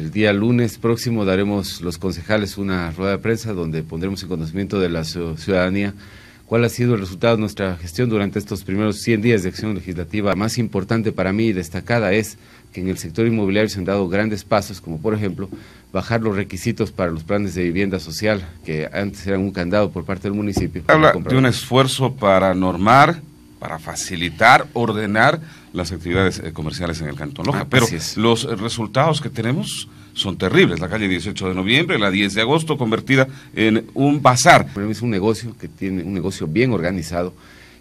El día lunes próximo daremos los concejales una rueda de prensa donde pondremos en conocimiento de la ciudadanía cuál ha sido el resultado de nuestra gestión durante estos primeros 100 días de acción legislativa. Más importante para mí y destacada es que en el sector inmobiliario se han dado grandes pasos, como por ejemplo bajar los requisitos para los planes de vivienda social, que antes eran un candado por parte del municipio. Habla de un esfuerzo para normar, para facilitar, ordenar las actividades eh, comerciales en el Cantón Loja. Ah, Pero los resultados que tenemos son terribles. La calle 18 de noviembre, la 10 de agosto, convertida en un bazar. Es un negocio que tiene un negocio bien organizado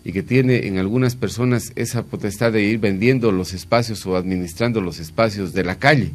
y que tiene en algunas personas esa potestad de ir vendiendo los espacios o administrando los espacios de la calle.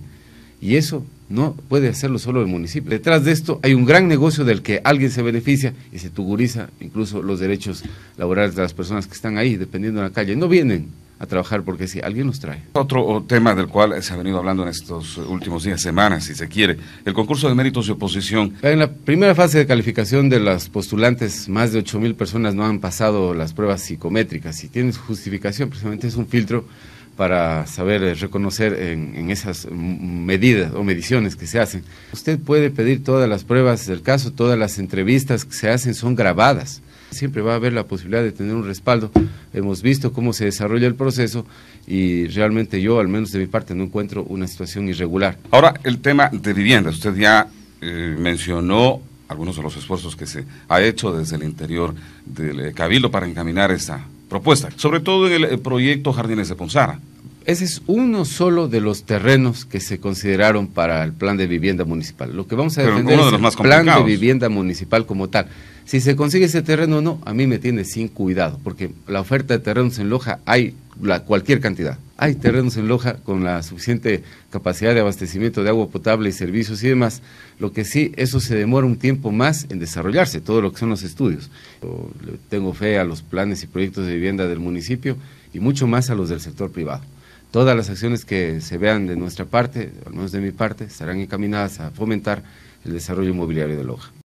Y eso no puede hacerlo solo el municipio. Detrás de esto hay un gran negocio del que alguien se beneficia y se tuguriza incluso los derechos laborales de las personas que están ahí, dependiendo de la calle. No vienen a trabajar porque si alguien nos trae. Otro tema del cual se ha venido hablando en estos últimos días, semanas, si se quiere, el concurso de méritos y oposición. En la primera fase de calificación de las postulantes, más de 8.000 personas no han pasado las pruebas psicométricas y tienes justificación, precisamente es un filtro para saber eh, reconocer en, esas medidas o mediciones que se hacen. Usted puede pedir todas las pruebas del caso, todas las entrevistas que se hacen son grabadas. Siempre va a haber la posibilidad de tener un respaldo. Hemos visto cómo se desarrolla el proceso y realmente yo, al menos de mi parte, no encuentro una situación irregular. Ahora, el tema de vivienda. Usted ya eh, mencionó algunos de los esfuerzos que se ha hecho desde el interior del eh, Cabildo para encaminar esa propuesta, sobre todo en el eh, proyecto Jardines de Ponzara. Ese es uno solo de los terrenos que se consideraron para el plan de vivienda municipal. Lo que vamos a defender es el plan de vivienda municipal como tal. Si se consigue ese terreno o no, a mí me tiene sin cuidado, porque la oferta de terrenos en Loja hay la, cualquier cantidad. Hay terrenos en Loja con la suficiente capacidad de abastecimiento de agua potable y servicios y demás. Lo que sí, eso se demora un tiempo más en desarrollarse, todo lo que son los estudios. tengo fe a los planes y proyectos de vivienda del municipio y mucho más a los del sector privado. Todas las acciones que se vean de nuestra parte, al menos de mi parte, estarán encaminadas a fomentar el desarrollo inmobiliario de Loja.